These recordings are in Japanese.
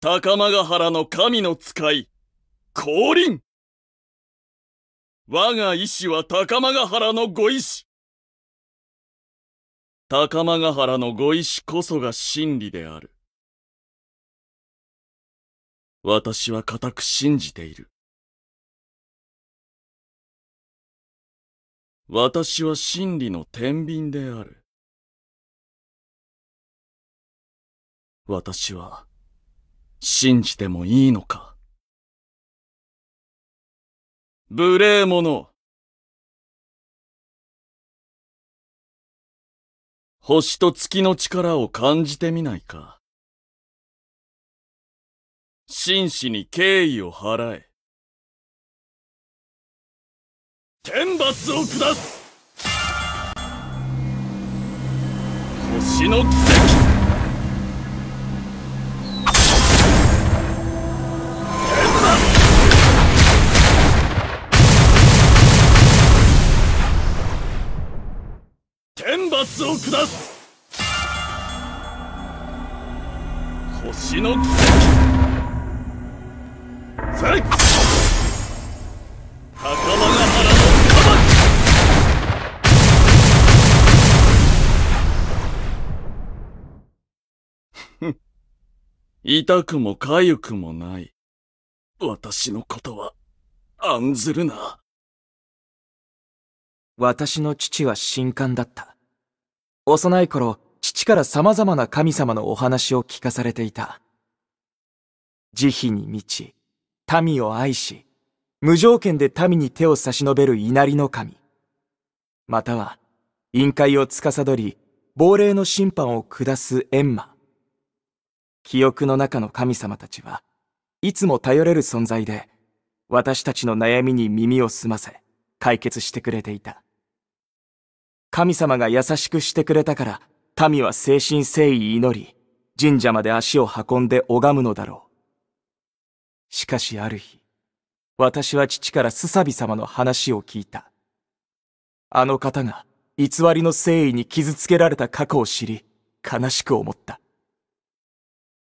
高間原の神の使い、降臨我が意志は高間原のご意志高間原のご意志こそが真理である。私は固く信じている。私は真理の天秤である。私は、信じてもいいのか無礼者星と月の力を感じてみないか真摯に敬意を払え天罰を下す星の奇跡罰を下す星の奇跡高間が原のカ痛くも痒くもない。私のことは、案ずるな。私の父は神官だった。幼い頃、父から様々な神様のお話を聞かされていた。慈悲に満ち、民を愛し、無条件で民に手を差し伸べる稲荷の神。または、委会を司り、亡霊の審判を下す閻魔。記憶の中の神様たちは、いつも頼れる存在で、私たちの悩みに耳を澄ませ、解決してくれていた。神様が優しくしてくれたから、民は誠心誠意祈り、神社まで足を運んで拝むのだろう。しかしある日、私は父からスサビ様の話を聞いた。あの方が偽りの誠意に傷つけられた過去を知り、悲しく思った。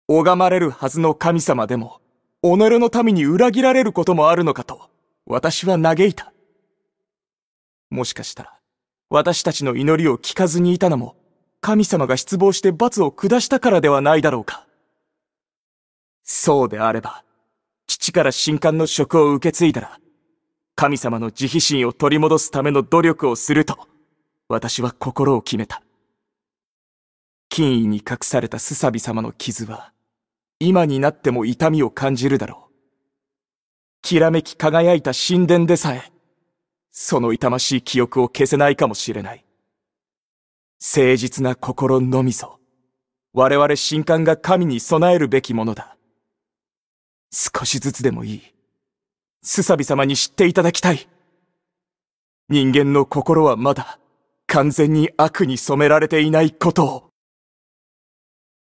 拝まれるはずの神様でも、己の民に裏切られることもあるのかと、私は嘆いた。もしかしたら、私たちの祈りを聞かずにいたのも、神様が失望して罰を下したからではないだろうか。そうであれば、父から神官の職を受け継いだら、神様の慈悲心を取り戻すための努力をすると、私は心を決めた。金位に隠されたスサビ様の傷は、今になっても痛みを感じるだろう。きらめき輝いた神殿でさえ、その痛ましい記憶を消せないかもしれない。誠実な心のみぞ、我々神官が神に備えるべきものだ。少しずつでもいい。スサビ様に知っていただきたい。人間の心はまだ完全に悪に染められていないことを。